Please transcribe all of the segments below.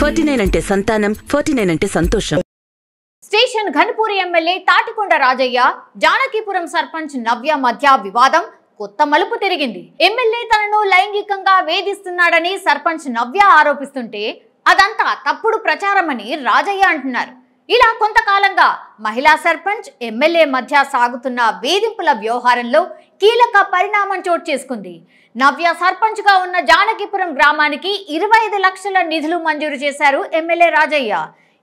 forty nine అంటే సంతానం forty nine అంటే సంతోషం స్టేషన్ ఘనపూరి ఎమ్మెల్యే తాటికొండ రాజయ్య జానకీపురం సర్పంచ్ నవ్య మధ్య వివాదం కొత్త మలుపు తిరిగింది ఎమ్మెల్యే తనను లైంగికంగా వేధిస్తున్నాడని సర్పంచ్ నవ్య ఆరోపిస్తుంటే అదంతా తప్పుడు ప్రచారమని రాజయ్య అంటున్నారు ఇలా కొంతకాలంగా మహిళా సర్పంచ్ ఎమ్మెల్యే మధ్య సాగుతున్న వేధింపుల వ్యవహారంలో కీలక పరిణామం చోటు చేసుకుంది నవ్య సర్పంచ్గా ఉన్న జానకిపురం గ్రామానికి ఇరవై లక్షల నిధులు మంజూరు చేశారు ఎమ్మెల్యే రాజయ్య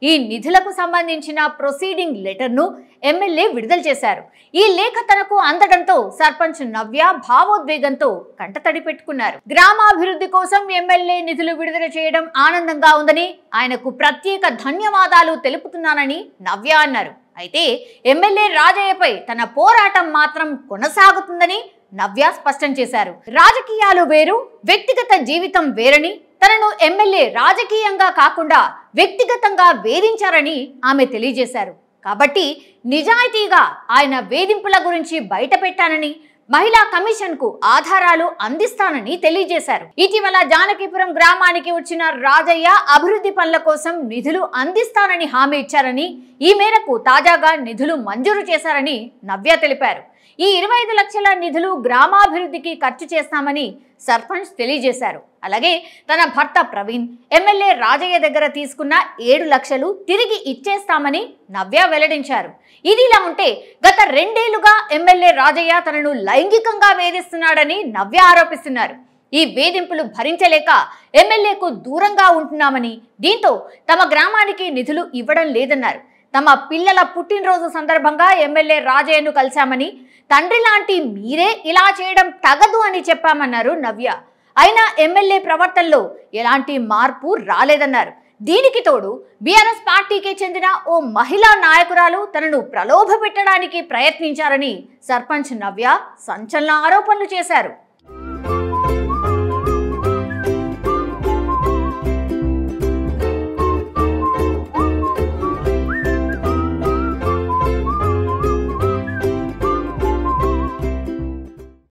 ఈ నిధులకు సంబంధించిన ప్రొసీడింగ్ లెటర్ను ఎమ్మెల్యే విడుదల చేశారు ఈ లేఖ తనకు అందడంతో సర్పంచ్ నవ్య భావోద్వేగంతో కంటతడి పెట్టుకున్నారు గ్రామాభివృద్ధి కోసం ఎమ్మెల్యే నిధులు విడుదల చేయడం ఆనందంగా ఉందని ఆయనకు ప్రత్యేక ధన్యవాదాలు తెలుపుతున్నానని నవ్య అన్నారు అయితే ఎమ్మెల్యే రాజయ్యపై తన పోరాటం మాత్రం కొనసాగుతుందని నవ్య స్పష్టం చేశారు రాజకీయాలు వేరు వ్యక్తిగత జీవితం వేరని తనను ఎమ్మెల్యే రాజకీయంగా కాకుండా వ్యక్తిగతంగా వేధించారని ఆమె తెలియజేశారు కాబట్టి నిజాయితీగా ఆయన వేధింపుల గురించి బయట పెట్టానని మహిళా కమిషన్ కు ఆధారాలు అందిస్తానని తెలియజేశారు ఇటీవల జానకిపురం గ్రామానికి వచ్చిన రాజయ్య అభివృద్ధి పనుల కోసం నిధులు అందిస్తానని హామీ ఇచ్చారని ఈ మేరకు తాజాగా నిధులు మంజూరు చేశారని నవ్య తెలిపారు ఈ ఇరవై లక్షల నిధులు గ్రామాభివృద్ధికి ఖర్చు చేస్తామని సర్పంచ్ తెలియజేశారు అలాగే తన భర్త ప్రవీణ్ ఎమ్మెల్యే రాజయ్య దగ్గర తీసుకున్న ఏడు లక్షలు తిరిగి ఇచ్చేస్తామని నవ్య వెల్లడించారు ఇదిలా ఉంటే గత రెండేళ్లుగా ఎమ్మెల్యే రాజయ్య తనను లైంగికంగా వేధిస్తున్నాడని నవ్య ఆరోపిస్తున్నారు ఈ వేధింపులు భరించలేక ఎమ్మెల్యేకు దూరంగా ఉంటున్నామని దీంతో తమ గ్రామానికి నిధులు ఇవ్వడం లేదన్నారు తమ పిల్లల పుట్టినరోజు సందర్భంగా ఎమ్మెల్యే రాజయ్యను కలిశామని తండ్రి లాంటి మీరే ఇలా చేయడం తగదు అని చెప్పామన్నారు నవ్య అయినా ఎమ్మెల్యే ప్రవర్తనలో ఎలాంటి మార్పు రాలేదన్నారు దీనికి తోడు బీఆర్ఎస్ పార్టీకి చెందిన ఓ మహిళా నాయకురాలు తనను ప్రలోభ పెట్టడానికి ప్రయత్నించారని సర్పంచ్ నవ్య సంచలన ఆరోపణలు చేశారు